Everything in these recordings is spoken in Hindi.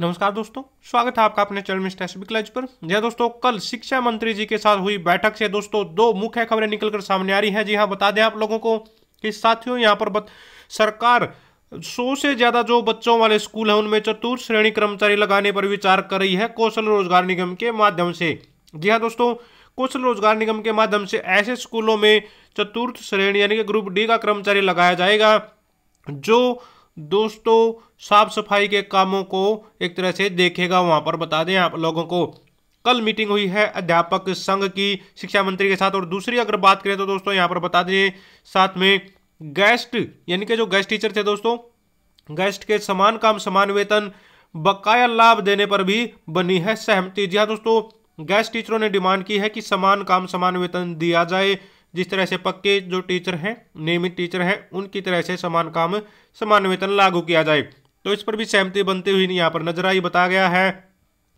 नमस्कार दोस्तों स्वागत है आपका अपने चैनल मिस्टर क्लज पर जय हाँ दोस्तों कल शिक्षा मंत्री जी के साथ हुई बैठक से दोस्तों दो मुख्य खबरें निकलकर सामने आ रही हैं जी हां बता दें आप लोगों को कि साथियों यहां पर बत, सरकार सौ से ज्यादा जो बच्चों वाले स्कूल हैं उनमें चतुर्थ श्रेणी कर्मचारी लगाने पर विचार कर रही है कौशल रोजगार निगम के माध्यम से जी हाँ दोस्तों कौशल रोजगार निगम के माध्यम से ऐसे स्कूलों में चतुर्थ श्रेणी यानी कि ग्रुप डी का कर्मचारी लगाया जाएगा जो दोस्तों साफ सफाई के कामों को एक तरह से देखेगा वहाँ पर बता दें आप लोगों को कल मीटिंग हुई है अध्यापक संघ की शिक्षा मंत्री के साथ और दूसरी अगर बात करें तो दोस्तों यहाँ पर बता दें साथ में गेस्ट यानी कि जो गेस्ट टीचर थे दोस्तों गेस्ट के समान काम समान वेतन बकाया लाभ देने पर भी बनी है सहमति जी हाँ दोस्तों गेस्ट टीचरों ने डिमांड की है कि समान काम समान वेतन दिया जाए जिस तरह से पक्के जो टीचर हैं नियमित टीचर हैं उनकी तरह से समान काम समान वेतन लागू किया जाए तो इस पर भी सहमति बनते हुए यहाँ पर नजर आई बताया गया है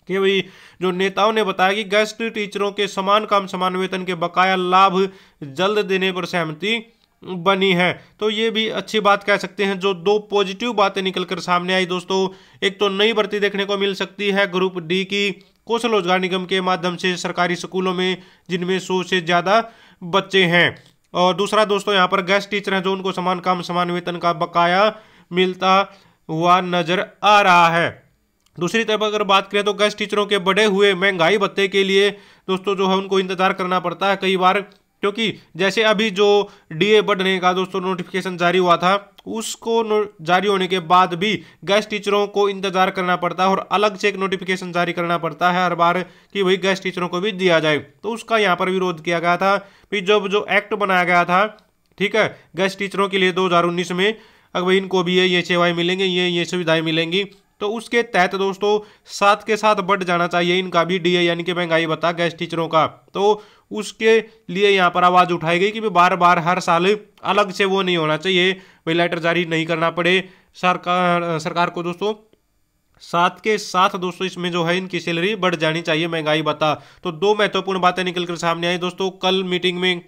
कि भाई जो नेताओं ने बताया कि गेस्ट टीचरों के समान काम समान वेतन के बकाया लाभ जल्द देने पर सहमति बनी है तो ये भी अच्छी बात कह सकते हैं जो दो पॉजिटिव बातें निकल कर सामने आई दोस्तों एक तो नई भर्ती देखने को मिल सकती है ग्रुप डी की कौशल रोजगार निगम के माध्यम से सरकारी स्कूलों में जिनमें सौ से ज़्यादा बच्चे हैं और दूसरा दोस्तों यहाँ पर गेस्ट टीचर हैं जो उनको समान काम समान वेतन का बकाया मिलता हुआ नजर आ रहा है दूसरी तरफ अगर बात करें तो गेस्ट टीचरों के बढ़े हुए महंगाई भत्ते के लिए दोस्तों जो है उनको इंतजार करना पड़ता है कई बार क्योंकि जैसे अभी जो डीए बढ़ने का दोस्तों नोटिफिकेशन जारी हुआ था उसको जारी होने के बाद भी गैस टीचरों को इंतजार करना पड़ता है और अलग से एक नोटिफिकेशन जारी करना पड़ता है हर बार कि वही गैस टीचरों को भी दिया जाए तो उसका यहाँ पर विरोध किया गया था फिर जब जो एक्ट बनाया गया था ठीक है गैस टीचरों के लिए दो में अब इनको भी ये ये सेवाएँ मिलेंगी ये ये सुविधाएँ मिलेंगी तो उसके तहत दोस्तों साथ के साथ बढ़ जाना चाहिए इनका भी डीए यानी कि महंगाई भत्ता गैस टीचरों का तो उसके लिए यहाँ पर आवाज़ उठाई गई कि भी बार बार हर साल अलग से वो नहीं होना चाहिए भाई लेटर जारी नहीं करना पड़े सरकार सरकार को दोस्तों साथ के साथ दोस्तों इसमें जो है इनकी सैलरी बढ़ जानी चाहिए महंगाई बता तो दो महत्वपूर्ण बातें निकलकर सामने आई दोस्तों कल मीटिंग में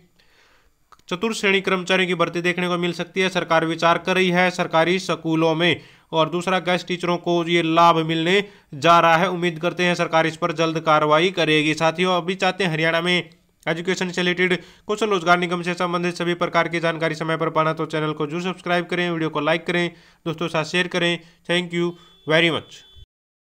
चतुर्थ श्रेणी कर्मचारियों की भर्ती देखने को मिल सकती है सरकार विचार कर रही है सरकारी स्कूलों में और दूसरा गेस्ट टीचरों को ये लाभ मिलने जा रहा है उम्मीद करते हैं सरकार इस पर जल्द कार्रवाई करेगी साथियों अभी चाहते हैं हरियाणा में एजुकेशन से रिलेटेड कुशल रोजगार निगम से संबंधित सभी प्रकार की जानकारी समय पर पाना तो चैनल को जरूर सब्सक्राइब करें वीडियो को लाइक करें दोस्तों के साथ शेयर करें थैंक यू वेरी मच